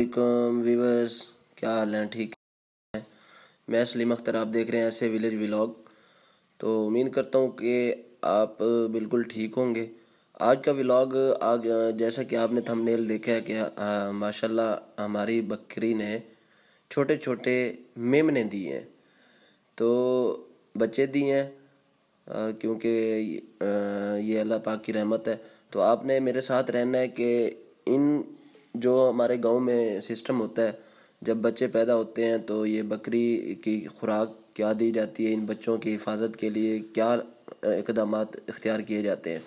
वालेकुम वीवर्स क्या हाल है ठीक है मैं सलीम अख्तर आप देख रहे हैं ऐसे विलेज व्लॉग तो उम्मीद करता हूँ कि आप बिल्कुल ठीक होंगे आज का व्लॉग आज जैसा कि आपने थंबनेल देखा है कि माशाल्लाह हमारी बकरी ने छोटे छोटे मेमने दिए हैं तो बच्चे दिए हैं क्योंकि ये अल्लाह पाक की रहमत है तो आपने मेरे साथ रहना है कि इन जो हमारे गांव में सिस्टम होता है जब बच्चे पैदा होते हैं तो ये बकरी की खुराक क्या दी जाती है इन बच्चों की हिफाजत के लिए क्या इकदाम इख्तियार किए जाते हैं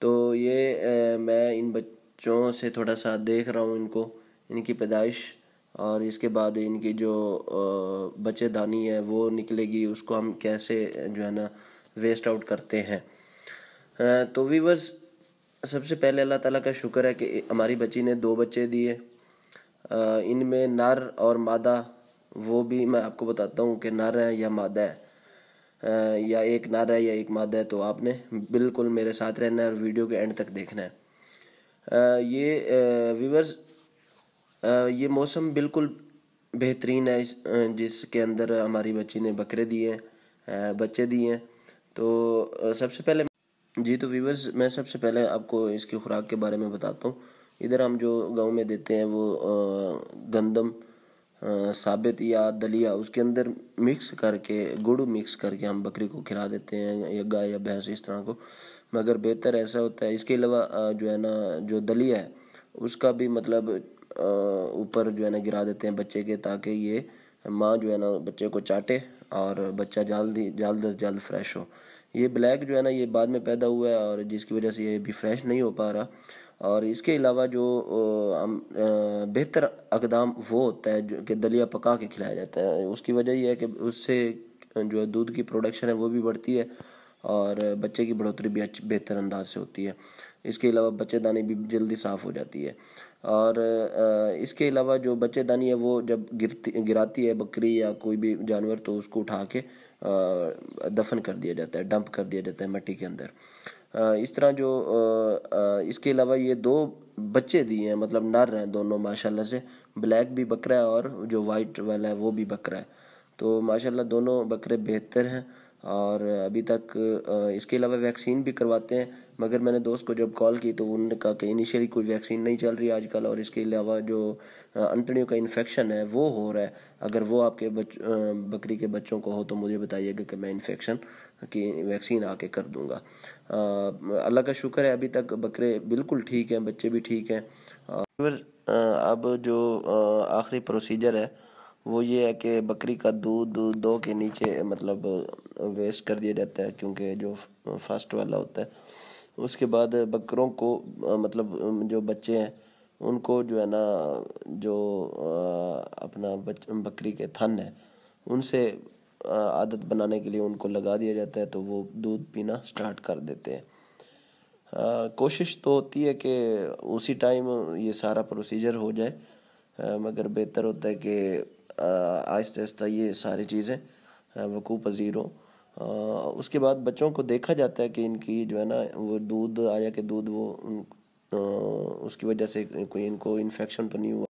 तो ये ए, मैं इन बच्चों से थोड़ा सा देख रहा हूँ इनको इनकी पैदाइश और इसके बाद इनकी जो बच्चेदानी है वो निकलेगी उसको हम कैसे जो है ना वेस्ट आउट करते हैं तो वीवर्स सबसे पहले अल्लाह ताला का शुक्र है कि हमारी बच्ची ने दो बच्चे दिए इनमें नर और मादा वो भी मैं आपको बताता हूँ कि नर है या मादा है या एक नर है या एक मादा है तो आपने बिल्कुल मेरे साथ रहना है और वीडियो के एंड तक देखना है ये व्यूवर्स ये मौसम बिल्कुल बेहतरीन है इस जिसके अंदर हमारी बच्ची ने बकरे दिए हैं बच्चे दिए हैं तो सबसे पहले जी तो वीवर्स मैं सबसे पहले आपको इसकी खुराक के बारे में बताता हूँ इधर हम जो गांव में देते हैं वो गंदम साबित या दलिया उसके अंदर मिक्स करके गुड़ मिक्स करके हम बकरी को खिला देते हैं या गाय या भैंस इस तरह को मगर बेहतर ऐसा होता है इसके अलावा जो है ना जो दलिया है उसका भी मतलब ऊपर जो है ना गिरा देते हैं बच्चे के ताकि ये माँ जो है ना बच्चे को चाटे और बच्चा जल्द ही जल्द अज जल्द फ्रेश हो ये ब्लैक जो है ना ये बाद में पैदा हुआ है और जिसकी वजह से ये भी फ्रेश नहीं हो पा रहा और इसके अलावा जो हम बेहतर अकदाम वो होता है जो कि दलिया पका के खिलाया जाता है उसकी वजह यह है कि उससे जो है दूध की प्रोडक्शन है वो भी बढ़ती है और बच्चे की बढ़ोतरी भी अच्छी बेहतर अंदाज से होती है इसके अलावा बच्चेदानी भी जल्दी साफ़ हो जाती है और इसके अलावा जो बच्चेदानी है वो जब गिरती गिराती है बकरी या कोई भी जानवर तो उसको उठा के दफन कर दिया जाता है डंप कर दिया जाता है मिट्टी के अंदर इस तरह जो इसके अलावा ये दो बच्चे दिए हैं मतलब नर हैं दोनों माशाल्लाह से ब्लैक भी बकरा है और जो वाइट वाला है वो भी बकरा है तो माशाल्लाह दोनों बकरे बेहतर हैं और अभी तक इसके अलावा वैक्सीन भी करवाते हैं मगर मैंने दोस्त को जब कॉल की तो उन्होंने कहा कि इनिशियली कोई वैक्सीन नहीं चल रही आजकल और इसके अलावा जो अंतड़ियों का इन्फेक्शन है वो हो रहा है अगर वो आपके बच बकरी के बच्चों को हो तो मुझे बताइएगा कि मैं इन्फेक्शन की वैक्सीन आके कर दूंगा अल्लाह का शुक्र है अभी तक बकरे बिल्कुल ठीक हैं बच्चे भी ठीक हैं अब जो आखिरी प्रोसीजर है वो ये है कि बकरी का दूध दो के नीचे मतलब वेस्ट कर दिया जाता है क्योंकि जो फर्स्ट वाला होता है उसके बाद बकरों को मतलब जो बच्चे हैं उनको जो है ना जो अपना बच बकरी के थन है उनसे आदत बनाने के लिए उनको लगा दिया जाता है तो वो दूध पीना स्टार्ट कर देते हैं कोशिश तो होती है कि उसी टाइम ये सारा प्रोसीजर हो जाए मगर बेहतर होता है कि आहिस्ता आहिस्ता ये सारी चीज़ें वकूफ़ पजीर हों उसके बाद बच्चों को देखा जाता है कि इनकी जो है ना वो दूध आया कि दूध वो उन, उसकी वजह से कोई इनको इन्फेक्शन तो नहीं हुआ